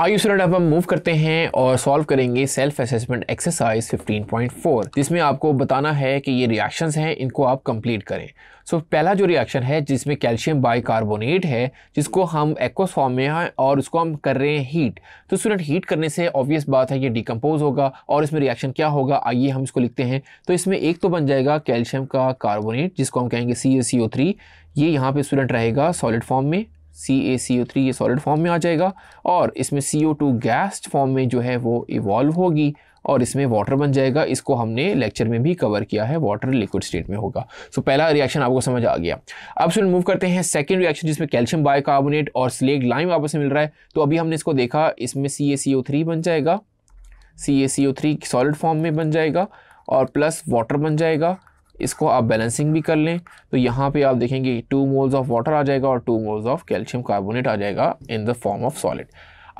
आइए स्टूडेंट अब हम मूव करते हैं और सॉल्व करेंगे सेल्फ असेसमेंट एक्सरसाइज 15.4 जिसमें आपको बताना है कि ये रिएक्शंस हैं इनको आप कंप्लीट करें सो so, पहला जो रिएक्शन है जिसमें कैल्शियम बाइकार्बोनेट है जिसको हम एक्वस फॉर्म में हैं और उसको हम कर रहे हैं हीट तो स्टूडेंट हीट करने से ऑब्वियस बात है ये डिकम्पोज होगा और इसमें रिएक्शन क्या होगा आइए हम इसको लिखते हैं तो इसमें एक तो बन जाएगा कैल्शियम का कार्बोनेट जिसको हम कहेंगे सी ए सी ओ थ्री ये यहाँ पर स्टूडेंट रहेगा सॉलिड फॉर्म में C A C O three ये सॉलिड फॉर्म में आ जाएगा और इसमें C O two gas form में जो है वो इवॉल्व होगी और इसमें वाटर बन जाएगा इसको हमने लेक्चर में भी कवर किया है वाटर लिक्विड स्टेट में होगा सो so, पहला रिएक्शन आपको समझ आ गया अब सुन मूव करते हैं सेकेंड रिएक्शन जिसमें कैल्शियम बायकार्बोनेट और स्लेग लाइम आपस में मिल रहा है तो अभी हमने इसको देखा इसमें सी ए सी ओ थ्री बन जाएगा C A C O three solid form में बन जाएगा और प्लस वाटर बन जाएगा इसको आप बैलेंसिंग भी कर लें तो यहाँ पे आप देखेंगे टू मोल्स ऑफ वाटर आ जाएगा और two moles of calcium carbonate आ जाएगा in the form of solid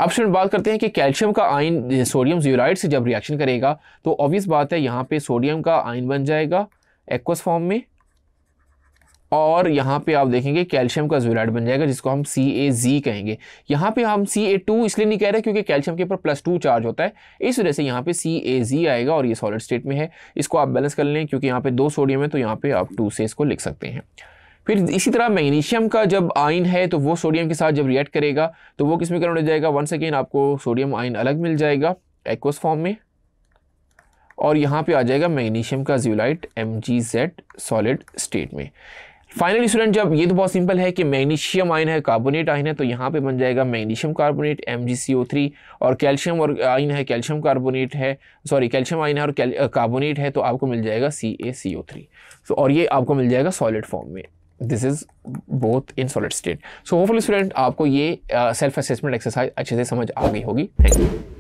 अब स्टूडेंट बात करते हैं कि कैल्शियम का आयन सोडियम ज्यूराइड से जब रिएक्शन करेगा तो ऑब्वियस बात है यहाँ पे सोडियम का आयन बन जाएगा एक्वस फॉर्म में और यहाँ पे आप देखेंगे कैल्शियम का जोराइड बन जाएगा जिसको हम सी ए जी कहेंगे यहाँ पे हम सी ए टू इसलिए नहीं कह रहे क्योंकि कैल्शियम के ऊपर प्लस टू चार्ज होता है इस वजह से यहाँ पे सी ए जी आएगा और ये सॉलिड स्टेट में है इसको आप बैलेंस कर लें क्योंकि यहाँ पे दो सोडियम है तो यहाँ पे आप टू से इसको लिख सकते हैं फिर इसी तरह मैग्नीशियम का जब आयन है तो वो सोडियम के साथ जब रिएक्ट करेगा तो वो किस में कन्वर्ट हो जाएगा वन सेकेंड आपको सोडियम आयन अलग मिल जाएगा एक्वस फॉर्म में और यहाँ पे आ जाएगा मैग्नीशियम का zeolite M G Z solid state में फाइनली स्टूडेंट जब ये तो बहुत सिंपल है कि मैग्नीशियम आयन है कार्बोनेट आयन है तो यहाँ पे बन जाएगा मैग्नीशियम कार्बोनेट एम और कैल्शियम और आयन uh, है कैल्शियम कार्बोनेट है सॉरी कैल्शियम आयन है और कार्बोनेट uh, है तो आपको मिल जाएगा सी CaCO3 सो और ये आपको मिल जाएगा सॉलिड फॉर्म में this is both in solid state so hopeful student आपको ये सेल्फ असेसमेंट एक्सरसाइज अच्छे से समझ आ गई होगी थैंक यू